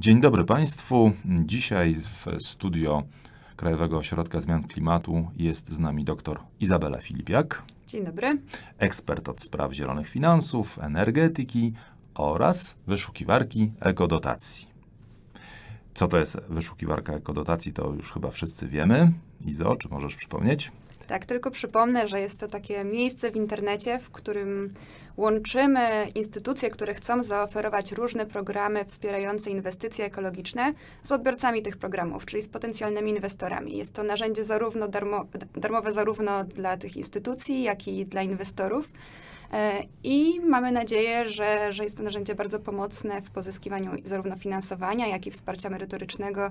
Dzień dobry Państwu. Dzisiaj w studio Krajowego Ośrodka Zmian Klimatu jest z nami dr Izabela Filipiak. Dzień dobry. Ekspert od spraw zielonych finansów, energetyki oraz wyszukiwarki ekodotacji. Co to jest wyszukiwarka ekodotacji, to już chyba wszyscy wiemy. Izo, czy możesz przypomnieć? Tak, tylko przypomnę, że jest to takie miejsce w internecie, w którym łączymy instytucje, które chcą zaoferować różne programy wspierające inwestycje ekologiczne z odbiorcami tych programów, czyli z potencjalnymi inwestorami. Jest to narzędzie zarówno darmo, darmowe zarówno dla tych instytucji, jak i dla inwestorów. E, I mamy nadzieję, że, że jest to narzędzie bardzo pomocne w pozyskiwaniu zarówno finansowania, jak i wsparcia merytorycznego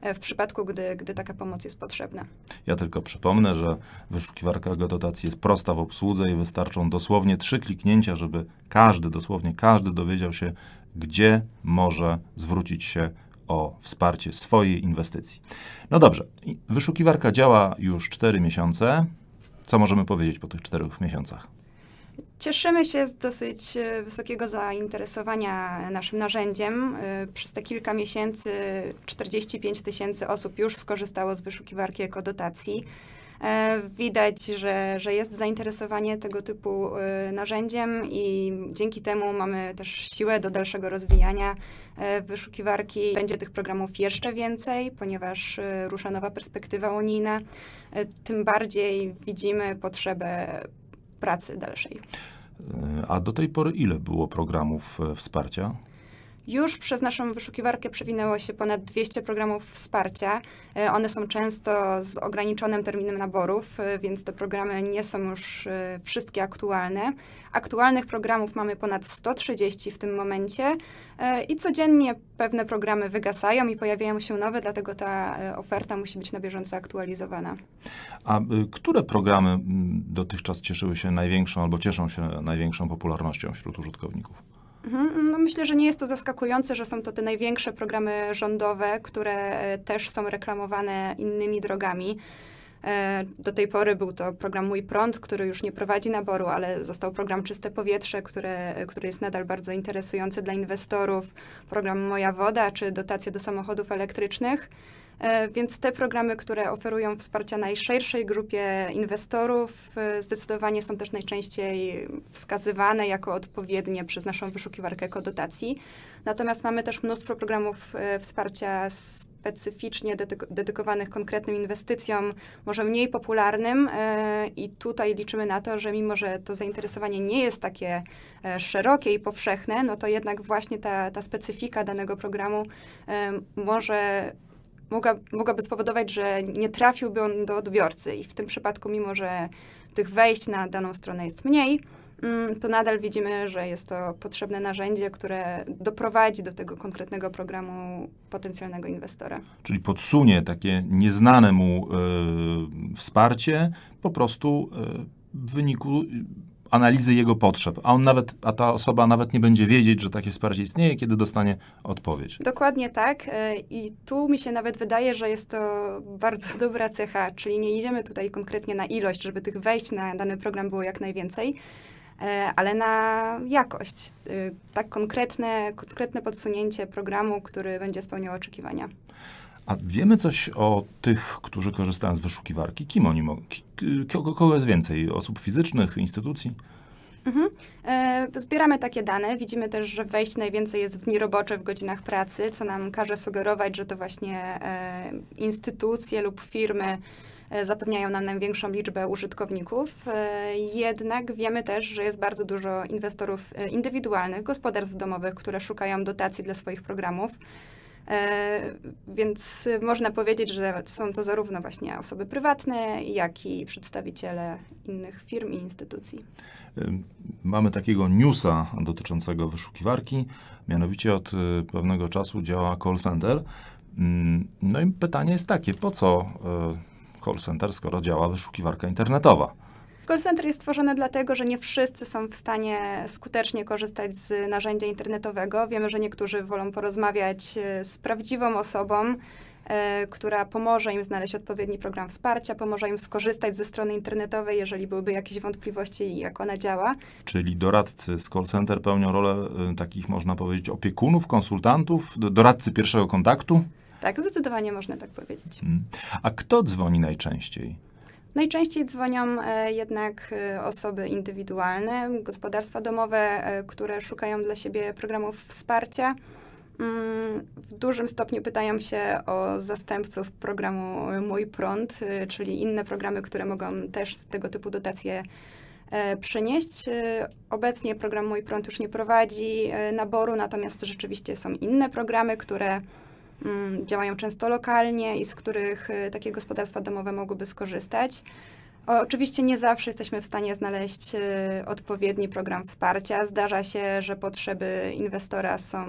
e, w przypadku, gdy, gdy taka pomoc jest potrzebna. Ja tylko przypomnę, że wyszukiwarka dotacji jest prosta w obsłudze i wystarczą dosłownie trzy kliknięcia, żeby każdy, dosłownie każdy dowiedział się, gdzie może zwrócić się o wsparcie swojej inwestycji. No dobrze, wyszukiwarka działa już 4 miesiące. Co możemy powiedzieć po tych czterech miesiącach? Cieszymy się z dosyć e, wysokiego zainteresowania naszym narzędziem. E, przez te kilka miesięcy 45 tysięcy osób już skorzystało z wyszukiwarki ekodotacji. E, widać, że, że jest zainteresowanie tego typu narzędziem i dzięki temu mamy też siłę do dalszego rozwijania wyszukiwarki. Będzie tych programów jeszcze więcej, ponieważ rusza nowa perspektywa unijna. Tym bardziej widzimy potrzebę pracy dalszej. E, a do tej pory ile było programów e, wsparcia? Już przez naszą wyszukiwarkę przewinęło się ponad 200 programów wsparcia. E, one są często z ograniczonym terminem naborów, e, więc te programy nie są już e, wszystkie aktualne. Aktualnych programów mamy ponad 130 w tym momencie i codziennie pewne programy wygasają i pojawiają się nowe, dlatego ta oferta musi być na bieżąco aktualizowana. A y, które programy mm, dotychczas cieszyły się największą albo cieszą się największą popularnością wśród użytkowników? Mhm, no myślę, że nie jest to zaskakujące, że są to te największe programy rządowe, które e, też są reklamowane innymi drogami. E, do tej pory był to program Mój Prąd, który już nie prowadzi naboru, ale został program Czyste Powietrze, które, e, który jest nadal bardzo interesujący dla inwestorów, program Moja Woda czy dotacje do samochodów elektrycznych. E, więc te programy, które oferują wsparcia najszerszej grupie inwestorów, e, zdecydowanie są też najczęściej wskazywane jako odpowiednie przez naszą wyszukiwarkę kodotacji. Natomiast mamy też mnóstwo programów e, wsparcia specyficznie dedykowanych konkretnym inwestycjom, może mniej popularnym i tutaj liczymy na to, że mimo, że to zainteresowanie nie jest takie szerokie i powszechne, no to jednak właśnie ta, ta specyfika danego programu może mogła, mogłaby spowodować, że nie trafiłby on do odbiorcy. I w tym przypadku, mimo że tych wejść na daną stronę jest mniej, mm, to nadal widzimy, że jest to potrzebne narzędzie, które doprowadzi do tego konkretnego programu potencjalnego inwestora. Czyli podsunie takie nieznane mu y, wsparcie po prostu y, w wyniku analizy jego potrzeb, a on nawet, a ta osoba nawet nie będzie wiedzieć, że takie wsparcie istnieje, kiedy dostanie odpowiedź. Dokładnie tak e, i tu mi się nawet wydaje, że jest to bardzo dobra cecha, czyli nie idziemy tutaj konkretnie na ilość, żeby tych wejść na dany program było jak najwięcej, e, ale na jakość. E, tak konkretne, konkretne podsunięcie programu, który będzie spełniał oczekiwania. A wiemy coś o tych, którzy korzystają z wyszukiwarki? Kim oni mogą? Kogo, jest więcej? Osób fizycznych, instytucji? Mhm. E, zbieramy takie dane. Widzimy też, że wejść najwięcej jest w dni robocze, w godzinach pracy, co nam każe sugerować, że to właśnie e, instytucje lub firmy e, zapewniają nam największą liczbę użytkowników. Jednak wiemy też, że jest bardzo dużo inwestorów indywidualnych, gospodarstw domowych, które szukają dotacji dla swoich programów. E, więc można powiedzieć, że są to zarówno właśnie osoby prywatne, jak i przedstawiciele innych firm i instytucji. E, mamy takiego newsa dotyczącego wyszukiwarki, mianowicie od e, pewnego czasu działa call center. Mm, no i pytanie jest takie, po co call center, skoro działa wyszukiwarka internetowa? Call center jest stworzony dlatego, że nie wszyscy są w stanie skutecznie korzystać z narzędzia internetowego. Wiemy, że niektórzy wolą porozmawiać e, z prawdziwą osobą, e, która pomoże im znaleźć odpowiedni program wsparcia, pomoże im skorzystać ze strony internetowej, jeżeli byłyby jakieś wątpliwości, jak ona działa. Czyli doradcy z call center pełnią rolę e, takich, można powiedzieć, opiekunów, konsultantów, doradcy pierwszego kontaktu? Tak, zdecydowanie można tak powiedzieć. Mm. A kto dzwoni najczęściej? Najczęściej dzwonią e, jednak e, osoby indywidualne, gospodarstwa domowe, e, które szukają dla siebie programów wsparcia. Mm, w dużym stopniu pytają się o zastępców programu Mój Prąd, czyli inne programy, które mogą też tego typu dotacje przynieść. Obecnie program Mój Prąd już nie prowadzi naboru, natomiast rzeczywiście są inne programy, które Mm, działają często lokalnie i z których y, takie gospodarstwa domowe mogłyby skorzystać. Oczywiście nie zawsze jesteśmy w stanie znaleźć y, odpowiedni program wsparcia. Zdarza się, że potrzeby inwestora są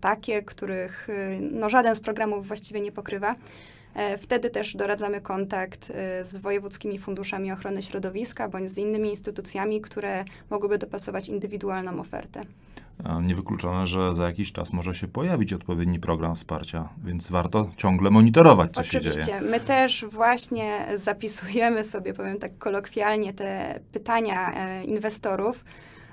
takie, których y, no, żaden z programów właściwie nie pokrywa. E, wtedy też doradzamy kontakt z wojewódzkimi funduszami ochrony środowiska bądź z innymi instytucjami, które mogłyby dopasować indywidualną ofertę niewykluczone, że za jakiś czas może się pojawić odpowiedni program wsparcia, więc warto ciągle monitorować, co Oczywiście. się dzieje. Oczywiście. My też właśnie zapisujemy sobie, powiem tak kolokwialnie, te pytania e, inwestorów.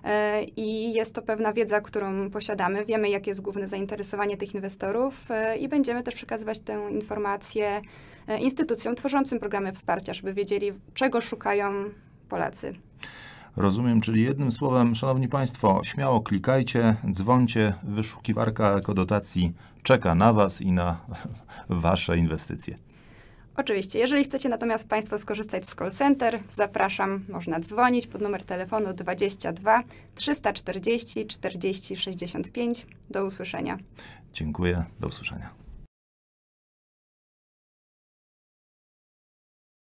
E, I jest to pewna wiedza, którą posiadamy. Wiemy, jakie jest główne zainteresowanie tych inwestorów e, i będziemy też przekazywać tę informację instytucjom tworzącym programy wsparcia, żeby wiedzieli, czego szukają Polacy. Rozumiem, czyli jednym słowem, Szanowni Państwo, śmiało klikajcie, dzwoncie, wyszukiwarka ekodotacji czeka na Was i na Wasze inwestycje. Oczywiście, jeżeli chcecie natomiast Państwo skorzystać z call center, zapraszam, można dzwonić pod numer telefonu 22 340 40 65. Do usłyszenia. Dziękuję, do usłyszenia.